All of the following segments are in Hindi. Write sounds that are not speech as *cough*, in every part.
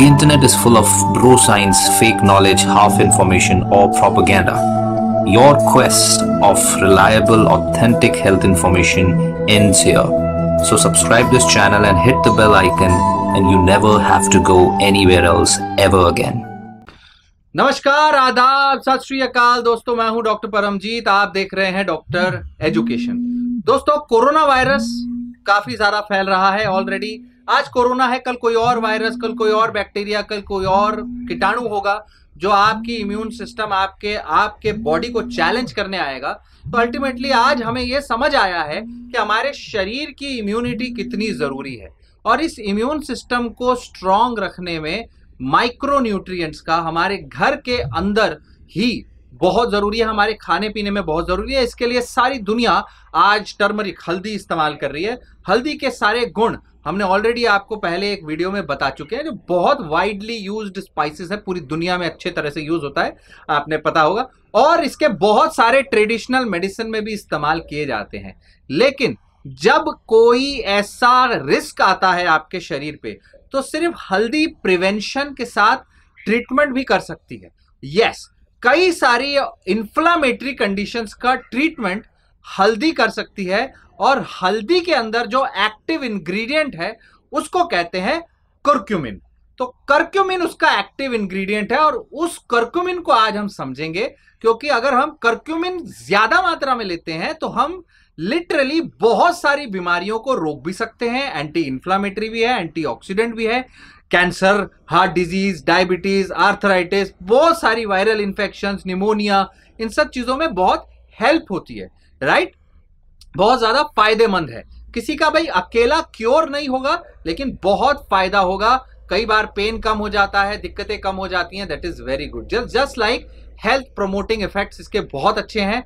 The internet is full of bro science, fake knowledge, half information or propaganda. Your quest of reliable, authentic health information ends here. So subscribe this channel and hit the bell icon and you never have to go anywhere else ever again. Namaskar, आदाब सत kal, अकाल दोस्तों मैं Doctor परमजीत आप देख रहे हैं Doctor Education. Dosto, coronavirus virus काफी सारा फैल रहा है आज कोरोना है कल कोई और वायरस कल कोई और बैक्टीरिया कल कोई और कीटाणु होगा जो आपकी इम्यून सिस्टम आपके आपके बॉडी को चैलेंज करने आएगा तो अल्टीमेटली आज हमें ये समझ आया है कि हमारे शरीर की इम्यूनिटी कितनी ज़रूरी है और इस इम्यून सिस्टम को स्ट्रांग रखने में माइक्रो न्यूट्रिएंट्स का हमारे घर के अंदर ही बहुत ज़रूरी है हमारे खाने पीने में बहुत ज़रूरी है इसके लिए सारी दुनिया आज टर्मरिक हल्दी इस्तेमाल कर रही है हल्दी के सारे गुण हमने ऑलरेडी आपको पहले एक वीडियो में बता चुके हैं जो बहुत वाइडली यूज स्पाइसेस है पूरी दुनिया में अच्छे तरह से यूज होता है आपने पता होगा और इसके बहुत सारे ट्रेडिशनल मेडिसिन में भी इस्तेमाल किए जाते हैं लेकिन जब कोई ऐसा रिस्क आता है आपके शरीर पे तो सिर्फ हल्दी प्रिवेंशन के साथ ट्रीटमेंट भी कर सकती है यस yes, कई सारी इंफ्लामेटरी कंडीशंस का ट्रीटमेंट हल्दी कर सकती है और हल्दी के अंदर जो एक्टिव इंग्रेडिएंट है उसको कहते हैं कर्क्यूमिन तो कर्क्यूमिन उसका एक्टिव इंग्रेडिएंट है और उस कर्क्यूमिन को आज हम समझेंगे क्योंकि अगर हम कर्क्यूमिन ज्यादा मात्रा में लेते हैं तो हम लिटरली बहुत सारी बीमारियों को रोक भी सकते हैं एंटी इंफ्लामेटरी भी है एंटीऑक्सीडेंट भी है cancer heart disease diabetes arthritis बहुत सारी वायरल इन्फेक्शन निमोनिया इन सब चीज़ों में बहुत हेल्प होती है राइट बहुत ज़्यादा फायदेमंद है किसी का भाई अकेला क्योर नहीं होगा लेकिन बहुत फायदा होगा कई बार पेन कम हो जाता है दिक्कतें कम हो जाती हैं that is very good just just like health promoting effects इसके बहुत अच्छे हैं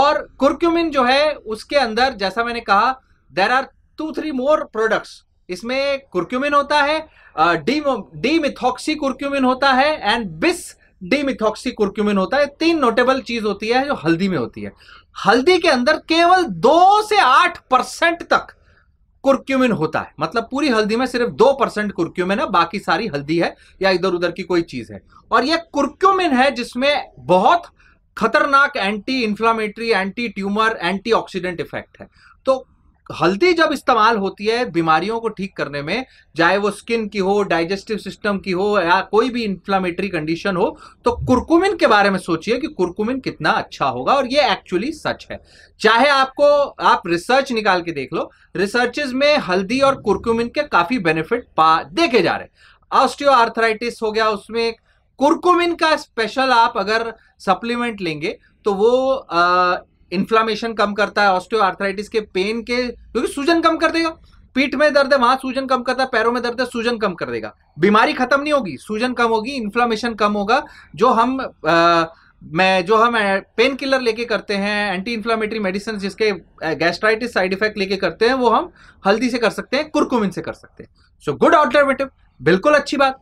और कुरक्यूमिन जो है उसके अंदर जैसा मैंने कहा there are two three more products इसमें कुर्क्यूमिन होता है डी डीमिथॉक्सी कुर्क्यूमिन होता है एंड बिस डीमिथॉक्सी कुर्क्यूमिन होता है तीन नोटेबल चीज होती है जो हल्दी में होती है हल्दी के अंदर केवल दो से आठ परसेंट तक कुर्क्यूमिन होता है मतलब पूरी हल्दी में सिर्फ दो परसेंट कुर्क्यूमिन है बाकी सारी हल्दी है या इधर उधर की कोई चीज है और यह कुर्क्यूमिन है जिसमें बहुत खतरनाक anti inflammatory anti tumour anti effect है तो तो हल्दी जब इस्तेमाल होती है बीमारियों को ठीक करने में चाहे वो स्किन की हो डाइजेस्टिव सिस्टम की हो या कोई भी इंफ्लामेटरी कंडीशन हो तो कुरकुमिन के बारे में सोचिए कि कुरकुमिन कितना अच्छा होगा और ये एक्चुअली सच है चाहे आपको आप रिसर्च निकाल के देख लो रिसर्चेज में हल्दी और कुरकुमिन के काफी बेनिफिट पा देखे जा रहे हैं ऑस्टियो आर्थराइटिस हो गया उसमें कुरकुमिन का स्पेशल आप अगर सप्लीमेंट लेंगे तो वो इन्फ्लामेशन कम करता है ऑस्टियो के पेन के क्योंकि सूजन कम कर देगा पीठ में दर्द है वहां सूजन कम करता है पैरों में दर्द है सूजन कम कर देगा बीमारी खत्म नहीं होगी सूजन कम होगी इन्फ्लामेशन कम होगा जो हम आ, मैं जो हम पेन किलर लेके करते हैं एंटी इन्फ्लामेटरी मेडिसिन जिसके गैस्ट्राइटिस साइड इफेक्ट लेके करते हैं वो हम हल्दी से कर सकते हैं कुरकुमिन से कर सकते हैं सो गुड ऑल्टरनेटिव बिल्कुल अच्छी बात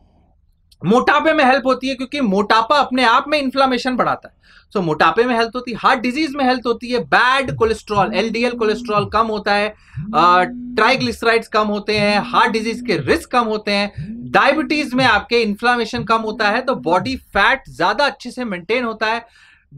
मोटापे में हेल्प होती है क्योंकि मोटापा अपने आप में इन्फ्लामेशन बढ़ाता है सो so, मोटापे में हेल्थ तो होती है हार्ट डिजीज में हेल्थ तो होती है बैड कोलेस्ट्रॉल एलडीएल कोलेस्ट्रॉल कम होता है ट्राइग्लिसराइड्स कम होते हैं हार्ट डिजीज के रिस्क कम होते हैं डायबिटीज में आपके इन्फ्लामेशन कम होता है तो बॉडी फैट ज्यादा अच्छे से मेंटेन होता है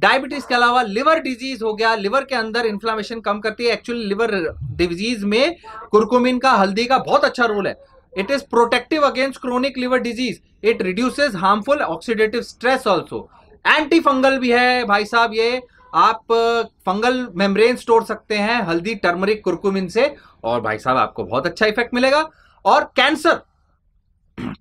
डायबिटीज के अलावा लिवर डिजीज हो गया लिवर के अंदर इन्फ्लामेशन कम करती है एक्चुअली लिवर डिजीज में कुरकुमिन का हल्दी का बहुत अच्छा रोल है it is protective against chronic liver disease it reduces harmful oxidative stress also anti fungal भी है भाई साहब ये आप फंगल मेम्ब्रेन स्टोर सकते हैं हल्दी टर्मरिक कुरकुमिन से और भाई साहब आपको बहुत अच्छा इफेक्ट मिलेगा और कैंसर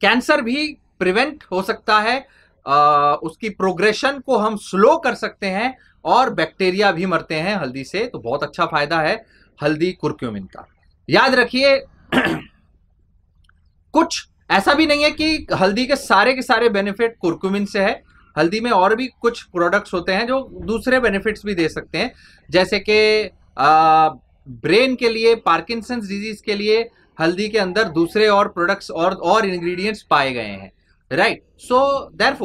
कैंसर भी प्रिवेंट हो सकता है आ, उसकी प्रोग्रेशन को हम स्लो कर सकते हैं और बैक्टीरिया भी मरते हैं हल्दी से तो बहुत अच्छा फायदा है हल्दी कुरक्यूमिन का याद रखिए कुछ ऐसा भी नहीं है कि हल्दी के सारे के सारे बेनिफिट कुरकुमिन से है हल्दी में और भी कुछ प्रोडक्ट्स होते हैं जो दूसरे बेनिफिट्स भी दे सकते हैं जैसे कि ब्रेन के लिए पार्किंसंस डिजीज के लिए हल्दी के अंदर दूसरे और प्रोडक्ट्स और और इंग्रेडिएंट्स पाए गए हैं राइट सो देर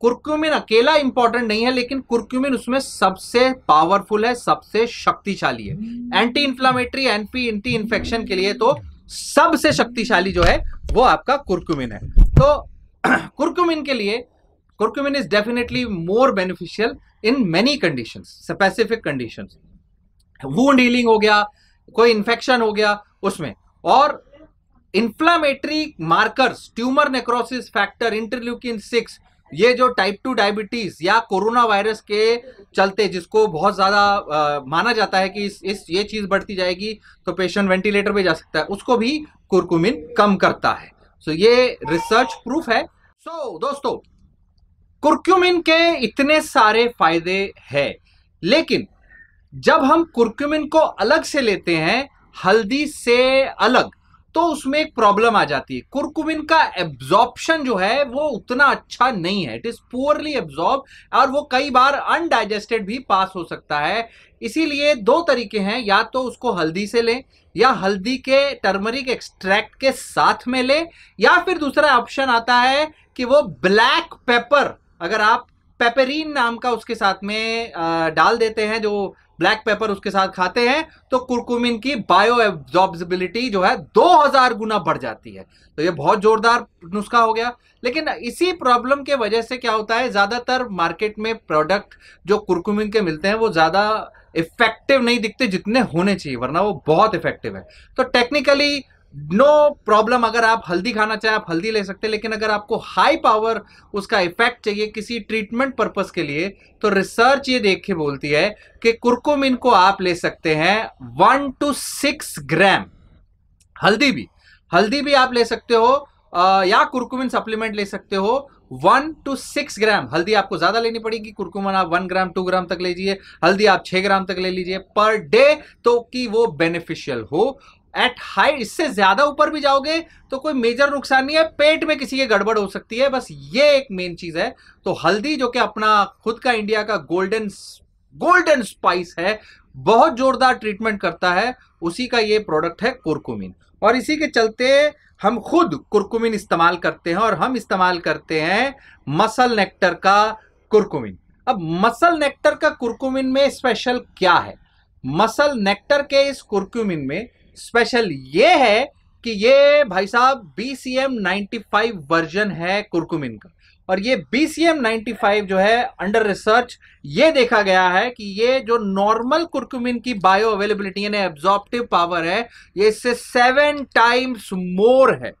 कुरक्यूमिन अकेला इंपॉर्टेंट नहीं है लेकिन कुरक्यूमिन उसमें सबसे पावरफुल है सबसे शक्तिशाली है anti inflammatory anti anti infection के लिए तो सबसे शक्तिशाली जो है वो आपका कुर्कुमिन है तो कुर्कुमिन *clears throat* के लिए curcumin is definitely more beneficial in many condition specific condition wound healing हो गया कोई इंफेक्शन हो गया उसमें और inflammatory markers tumour necrosis factor interleukin six ये जो टाइप टू डायबिटीज या कोरोना वायरस के चलते जिसको बहुत ज्यादा माना जाता है कि इस, इस ये चीज बढ़ती जाएगी तो पेशेंट वेंटिलेटर पे जा सकता है उसको भी कुरकुमिन कम करता है सो ये रिसर्च प्रूफ है सो so, दोस्तों कुरक्यूमिन के इतने सारे फायदे है लेकिन जब हम कुरक्यूमिन को अलग से लेते हैं हल्दी से अलग तो उसमें एक प्रॉब्लम आ जाती है कुरकुमिन का एब्जॉर्प्शन जो है वो उतना अच्छा नहीं है इट इज पुअरली एब्जॉर्ब और वो कई बार अनडाइजेस्टेड भी पास हो सकता है इसीलिए दो तरीके हैं या तो उसको हल्दी से लें या हल्दी के टर्मरिक एक्सट्रैक्ट के साथ में लें या फिर दूसरा ऑप्शन आता है कि वो ब्लैक पेपर अगर आप पेपरिन नाम का उसके साथ में डाल देते हैं जो ब्लैक पेपर उसके साथ खाते हैं तो कुरकुमिन की बायो एब्जॉर्बिलिटी जो है 2000 गुना बढ़ जाती है तो ये बहुत जोरदार नुस्खा हो गया लेकिन इसी प्रॉब्लम के वजह से क्या होता है ज़्यादातर मार्केट में प्रोडक्ट जो कुरकुमिन के मिलते हैं वो ज़्यादा इफेक्टिव नहीं दिखते जितने होने चाहिए वरना वो बहुत इफेक्टिव है तो टेक्निकली नो no प्रॉब्लम अगर आप हल्दी खाना चाहे आप हल्दी ले सकते हैं लेकिन अगर आपको हाई पावर उसका इफेक्ट चाहिए किसी ट्रीटमेंट पर्पस के लिए तो रिसर्च ये देख के बोलती है कि कुरकुमिन को आप ले सकते हैं वन टू सिक्स ग्राम हल्दी भी हल्दी भी आप ले सकते हो या कुरकुमिन सप्लीमेंट ले सकते हो वन टू सिक्स ग्राम हल्दी आपको ज्यादा लेनी पड़ेगी कुरकुमन आप वन ग्राम टू ग्राम तक लीजिए हल्दी आप छह ग्राम तक ले लीजिए पर डे तो कि वो बेनिफिशियल हो एट हाई इससे ज़्यादा ऊपर भी जाओगे तो कोई मेजर नुकसान नहीं है पेट में किसी के गड़बड़ हो सकती है बस ये एक मेन चीज़ है तो हल्दी जो कि अपना खुद का इंडिया का गोल्डन गोल्डन स्पाइस है बहुत ज़ोरदार ट्रीटमेंट करता है उसी का ये प्रोडक्ट है कुरकुमिन और इसी के चलते हम खुद कुरकुमिन इस्तेमाल करते हैं और हम इस्तेमाल करते हैं मसल नेक्टर का कुरकुमिन अब मसल नेक्टर का कुरकुमिन में स्पेशल क्या है मसल नेक्टर के इस कुरकुमिन में स्पेशल ये है कि ये भाई साहब B C M ninety five version है कुरकुमिन का और ये B C M ninety five जो है अंडर रिसर्च ये देखा गया है कि ये जो नॉर्मल कुरकुमिन की बायो अवेलेबिलिटी यानी एब्जॉर्प्टिव पावर है ये इससे सेवन टाइम्स मोर है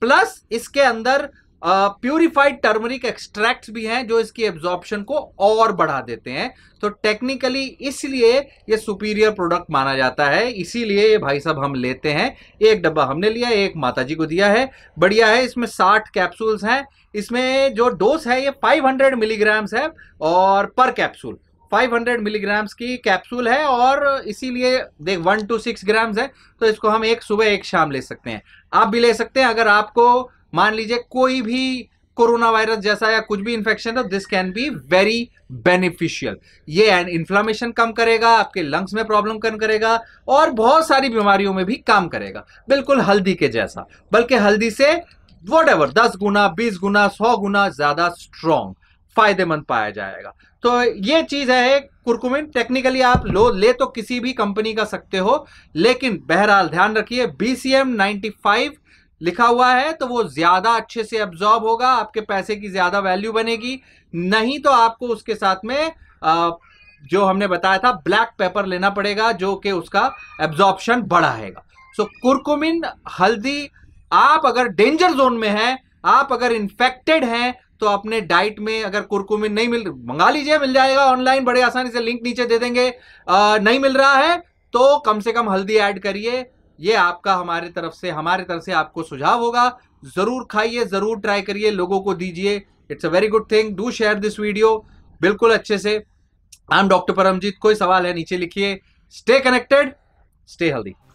प्लस इसके अंदर प्यूरिफाइड टर्मरिक एक्सट्रैक्ट्स भी हैं जो इसकी एब्जॉर्प्शन को और बढ़ा देते हैं तो टेक्निकली इसलिए ये सुपीरियर प्रोडक्ट माना जाता है इसीलिए ये भाई साहब हम लेते हैं एक डब्बा हमने लिया एक माताजी को दिया है बढ़िया है इसमें साठ कैप्सूल्स हैं इसमें जो डोज है ये फाइव हंड्रेड मिलीग्राम्स है और पर कैप्सूल 500 मिलीग्राम्स की कैप्सूल है और इसीलिए देख वन टू सिक्स ग्राम्स है तो इसको हम एक सुबह एक शाम ले सकते हैं आप भी ले सकते हैं अगर आपको मान लीजिए कोई भी कोरोना वायरस जैसा या कुछ भी इंफेक्शन है this can be very beneficial ये एंड इन्फ्लामेशन कम करेगा आपके लंग्स में प्रॉब्लम कम करेगा और बहुत सारी बीमारियों में भी काम करेगा बिल्कुल हल्दी के जैसा बल्कि हल्दी से वट एवर दस गुना बीस गुना सौ गुना ज्यादा स्ट्रॉन्ग फायदेमंद पाया जाएगा तो ये चीज है कुरकुमिन टेक्निकली आप लो ले तो किसी भी कंपनी का सकते हो लेकिन बहरहाल ध्यान रखिए बीसीएम फाइव लिखा हुआ है तो वो ज्यादा अच्छे से एब्जॉर्ब होगा आपके पैसे की ज्यादा वैल्यू बनेगी नहीं तो आपको उसके साथ में आ, जो हमने बताया था ब्लैक पेपर लेना पड़ेगा जो कि उसका एब्जॉर्प्शन बढ़ाएगा सो so, कुरकुमिन हल्दी आप अगर डेंजर जोन में हैं आप अगर इन्फेक्टेड हैं तो अपने डाइट में अगर कुरकुमिन नहीं मिल मंगा लीजिए मिल जाएगा ऑनलाइन बड़े आसानी से लिंक नीचे दे देंगे आ, नहीं मिल रहा है तो कम से कम हल्दी ऐड करिए ये आपका हमारे तरफ से हमारे तरफ से आपको सुझाव होगा ज़रूर खाइए ज़रूर ट्राई करिए लोगों को दीजिए it's a very good thing do share this video बिल्कुल अच्छे से आई एम डॉक्टर परमजीत कोई सवाल है नीचे लिखिए स्टे कनेक्टेड स्टे हेल्दी